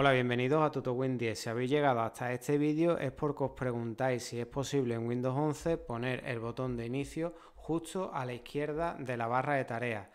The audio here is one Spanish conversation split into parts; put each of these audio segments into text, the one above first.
Hola, bienvenidos a TutoWin10. Si habéis llegado hasta este vídeo es porque os preguntáis si es posible en Windows 11 poner el botón de inicio justo a la izquierda de la barra de tareas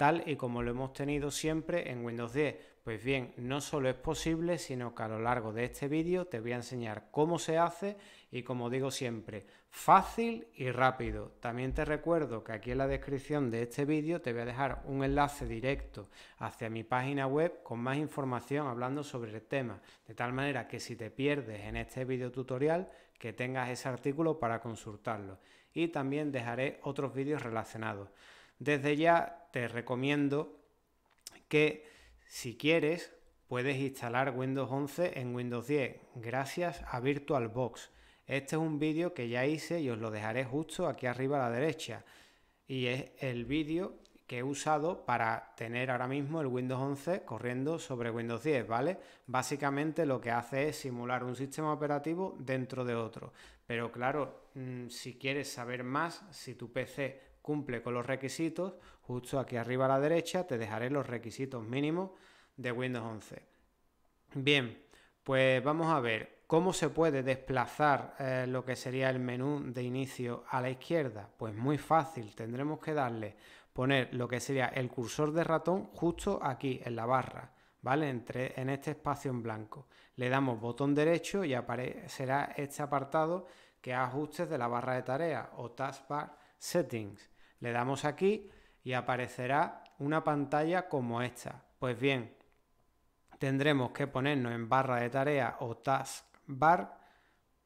tal y como lo hemos tenido siempre en Windows 10. Pues bien, no solo es posible, sino que a lo largo de este vídeo te voy a enseñar cómo se hace y como digo siempre, fácil y rápido. También te recuerdo que aquí en la descripción de este vídeo te voy a dejar un enlace directo hacia mi página web con más información hablando sobre el tema, de tal manera que si te pierdes en este vídeo tutorial, que tengas ese artículo para consultarlo. Y también dejaré otros vídeos relacionados. Desde ya te recomiendo que si quieres puedes instalar Windows 11 en Windows 10 gracias a VirtualBox. Este es un vídeo que ya hice y os lo dejaré justo aquí arriba a la derecha. Y es el vídeo que he usado para tener ahora mismo el Windows 11 corriendo sobre Windows 10, ¿vale? Básicamente lo que hace es simular un sistema operativo dentro de otro. Pero claro, mm, si quieres saber más, si tu PC cumple con los requisitos, justo aquí arriba a la derecha te dejaré los requisitos mínimos de Windows 11. Bien, pues vamos a ver cómo se puede desplazar eh, lo que sería el menú de inicio a la izquierda. Pues muy fácil, tendremos que darle, poner lo que sería el cursor de ratón justo aquí en la barra. ¿Vale? Entre, en este espacio en blanco. Le damos botón derecho y aparecerá este apartado que ajustes de la barra de tareas o taskbar Settings. Le damos aquí y aparecerá una pantalla como esta. Pues bien, tendremos que ponernos en barra de tarea o taskbar,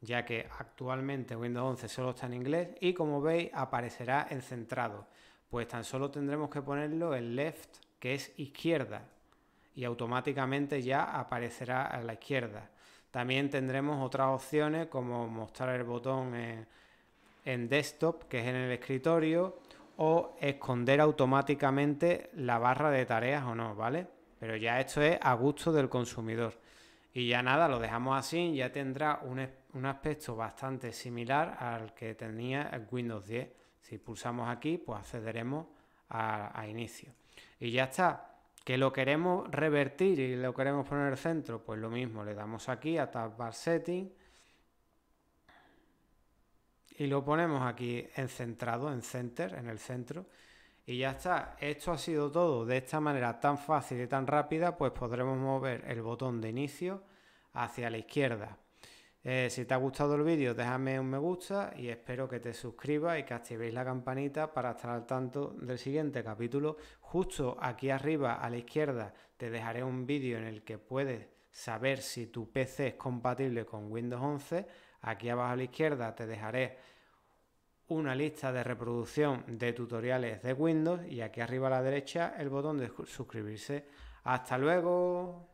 ya que actualmente Windows 11 solo está en inglés y como veis aparecerá en centrado. Pues tan solo tendremos que ponerlo en left, que es izquierda, y automáticamente ya aparecerá a la izquierda. También tendremos otras opciones como mostrar el botón en en desktop, que es en el escritorio, o esconder automáticamente la barra de tareas o no, ¿vale? Pero ya esto es a gusto del consumidor. Y ya nada, lo dejamos así, ya tendrá un, aspecto bastante similar al que tenía Windows 10. Si pulsamos aquí, pues accederemos a, inicio. Y ya está. Que lo queremos revertir y lo queremos poner centro, pues lo mismo, le damos aquí a Tab Bar y lo ponemos aquí en centrado, en center, en el centro. Y ya está, esto ha sido todo de esta manera tan fácil y tan rápida, pues podremos mover el botón de inicio hacia la izquierda. Eh, si te ha gustado el vídeo déjame un me gusta y espero que te suscribas y que activéis la campanita para estar al tanto del siguiente capítulo. Justo aquí arriba a la izquierda te dejaré un vídeo en el que puedes saber si tu PC es compatible con Windows 11, aquí abajo a la izquierda te dejaré una lista de reproducción de tutoriales de Windows y aquí arriba a la derecha el botón de suscribirse. Hasta luego.